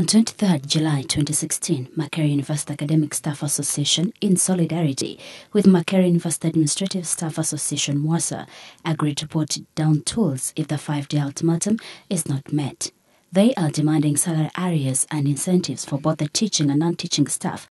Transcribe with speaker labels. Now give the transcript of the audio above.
Speaker 1: On 23 July 2016, Makere University Academic Staff Association, in solidarity with Makere University Administrative Staff Association MWASA, agreed to put down tools if the five-day ultimatum is not met. They are demanding salary areas and incentives for both the teaching and non-teaching staff